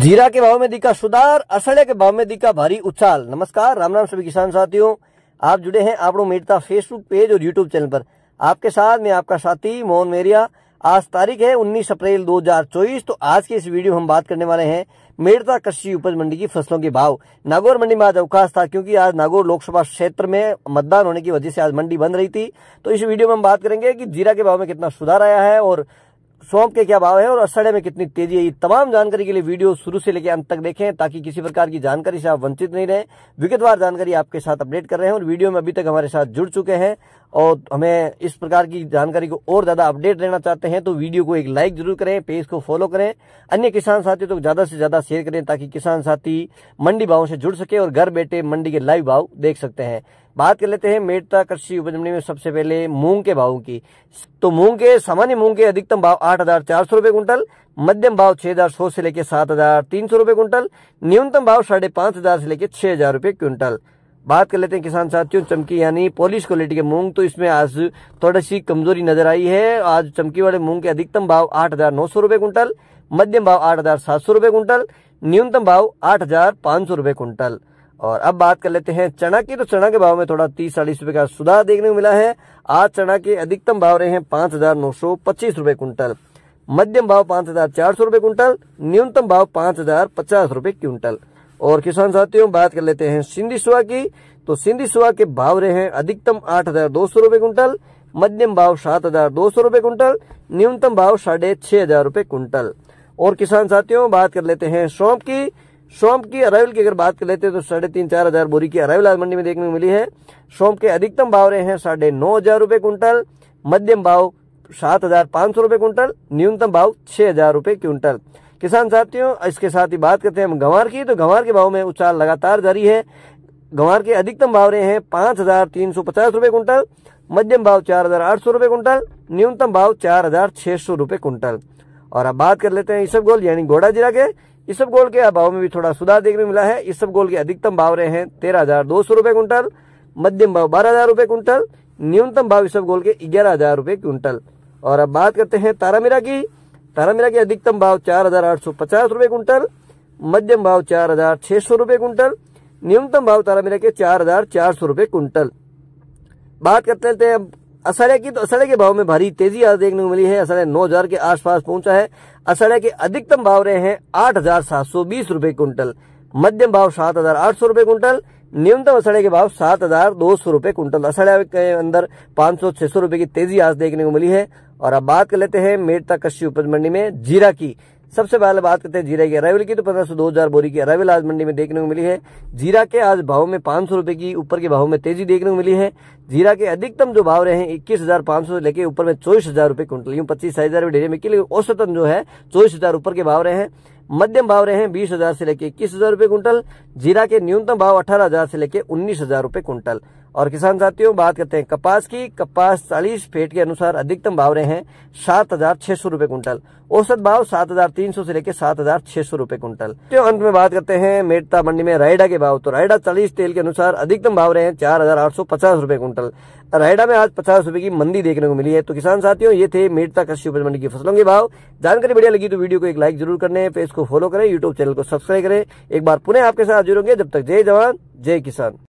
जीरा के भाव में दिखा सुधार असड़े के भाव में दिखा भारी उछाल नमस्कार राम राम सभी किसान साथियों आप जुड़े हैं आप लोग मेरता फेसबुक पेज और यूट्यूब चैनल पर आपके साथ मैं आपका साथी मोहन मेरिया आज तारीख है 19 अप्रैल 2024 तो आज के इस वीडियो में हम बात करने वाले हैं मेड़ता कृषि उपज मंडी की फसलों के भाव नागौर मंडी में आज अवकाश था क्योंकि आज नागौर लोकसभा क्षेत्र में मतदान होने की वजह से आज मंडी बंद रही थी तो इस वीडियो में हम बात करेंगे कि जीरा के भाव में कितना सुधार आया है और सौंप के क्या भाव है और असड़े में कितनी तेजी है ये तमाम जानकारी के लिए वीडियो शुरू से लेकर अंत तक देखें ताकि किसी प्रकार की जानकारी से आप वंचित नहीं रहें विगतवार जानकारी आपके साथ अपडेट कर रहे हैं और वीडियो में अभी तक हमारे साथ जुड़ चुके हैं और हमें इस प्रकार की जानकारी को और ज्यादा अपडेट रहना चाहते हैं तो वीडियो को एक लाइक जरूर करें पेज को फॉलो करें अन्य किसान साथियों तो ज्यादा से ज्यादा शेयर करें ताकि किसान साथी मंडी भावों से जुड़ सके और घर बैठे मंडी के लाइव भाव देख सकते हैं बात कर लेते हैं मेटता कृषि उपज मंडी में सबसे पहले मूंग के भाव की तो मूंग के सामान्य मूंग के अधिकतम भाव आठ हजार चार सौ रूपये कुंटल मध्यम भाव छह हजार सौ से लेकर सात हजार तीन सौ रूपये कुंटल न्यूनतम भाव साढ़े पांच हजार से लेकर छह हजार रूपये क्विंटल बात कर लेते हैं किसान साथियों चमकी यानी पॉलिश क्वालिटी के मूंग तो इसमें आज थोड़ी सी कमजोरी नजर आई है आज चमकी वाले मूंग के अधिकतम भाव आठ हजार नौ सौ रूपये कुंटल मध्यम भाव आठ हजार सात सौ रूपये कुंटल न्यूनतम भाव आठ हजार पांच सौ रूपये कुंटल और अब बात कर लेते हैं चना की तो चना के भाव में थोड़ा तीस चालीस रूपए का सुधार देखने को मिला है आज चना के अधिकतम भाव रहे हैं पांच हजार नौ सौ पच्चीस रूपए कुंटल मध्यम भाव पांच हजार चार सौ रूपये क्विंटल न्यूनतम भाव पांच हजार पचास रूपए क्विंटल और किसान साथियों बात कर लेते हैं सिंधी सुहा की तो सिंधी सुहा के भाव रहे हैं अधिकतम आठ हजार दो सौ रूपये क्विंटल मध्यम भाव सात हजार दो सौ रूपये क्विंटल न्यूनतम भाव साढ़े छह हजार रूपये कुंटल और किसान साथियों बात कर लेते हैं सौंप की सोम की अराइवल की अगर बात कर लेते हैं तो साढ़े तीन चार हजार बोरी की अराइवल आज मंडी में देखने को मिली है सोम के अधिकतम भाव रहे हैं साढ़े नौ हजार रूपये क्विंटल मध्यम भाव सात हजार पांच सौ रूपये क्विंटल न्यूनतम भाव छह हजार रूपये क्विंटल किसान साथियों इसके साथ ही बात करते हैं हम गंवार की तो गंवार के भाव में उछाल लगातार जारी है गंवार के अधिकतम भाव रहे हैं पांच हजार तीन सौ पचास रूपये क्विंटल मध्यम भाव चार हजार आठ सौ रूपये क्विंटल न्यूनतम भाव चार हजार छह सौ रूपये क्विंटल और अब बात कर लेते हैं इसबगोल यानी घोड़ा जिला के सब गोल के अभाव में भी थोड़ा सुधार देखने मिला है इस सब गोल के अधिकतम भाव रहे हैं तेरह हजार दो सौ रूपये क्विंटल मध्यम भाव बारह हजार रूपये क्विंटल न्यूनतम भाव सब गोल के ग्यारह हजार रूपये क्विंटल और अब बात करते हैं तारामीरा की तारामीरा के अधिकतम भाव चार हजार आठ सौ पचास रूपये क्विंटल मध्यम भाव चार हजार छह सौ रूपये क्विंटल न्यूनतम भाव तारामीरा के चार हजार चार सौ रूपये कुंटल बात करते हैं असड़े की तो असड़े के भाव में भारी तेजी आज देखने को मिली है असड़े नौ हजार के आसपास पहुंचा है असड़े के अधिकतम भाव रहे हैं आठ हजार सात सौ बीस रूपये कुंटल मध्यम भाव सात हजार आठ सौ रूपये कुंटल न्यूनतम असड़े के भाव सात हजार दो सौ रूपये कुंटल असड़े के अंदर पांच सौ छह सौ रूपये की तेजी आज देखने को मिली है और अब बात कर लेते हैं मेटता कश्य उपज मंडी में जीरा की सबसे पहले बात करते हैं जीरा की अरावल की तो पंद्रह सौ दो हजार बोरी की अरावल आज मंडी में देखने को मिली है जीरा के आज भाव में पांच सौ रूपये की ऊपर के भाव में तेजी देखने को मिली है जीरा के अधिकतम जो भाव रहे हैं इक्कीस हजार पांच सौ लेके ऊपर में चौबीस हजार रूपये क्विंटल पच्चीस हजार डेरे में औसतन जो है चौबीस हजार ऊपर के भाव रहे हैं मध्यम भाव रहे हैं बीस हजार से लेकर इक्कीस हजार रूपए क्विंटल जीरा के न्यूनतम भाव अठारह हजार से लेके उन्नीस हजार रूपए क्विंटल और किसान साथियों बात करते हैं कपास की कपास चालीस फेट के अनुसार अधिकतम भाव रहे हैं सात हजार छह सौ रूपये क्विंटल औसत भाव सात हजार तीन सौ से लेकर सात हजार छह सौ रूपये क्विंटल तो अंत में बात करते हैं मेटता मंडी में रायडा के भाव तो रायडा चालीस तेल के अनुसार अधिकतम भाव रहे हैं चार हजार आठ सौ पचास रूपये क्विंटल रायडा में आज पचास रूपए की मंदी देखने को मिली है तो किसान साथियों ये थे मेटता कृषि उपज मंडी की फसलों के भाव जानकारी बढ़िया लगी तो वीडियो को एक लाइक जरूर करने फेस को फॉलो करें यूट्यूब चैनल को सब्सक्राइब करें एक बार पुनः आपके साथ जुड़ेंगे जब तक जय जवान जय किसान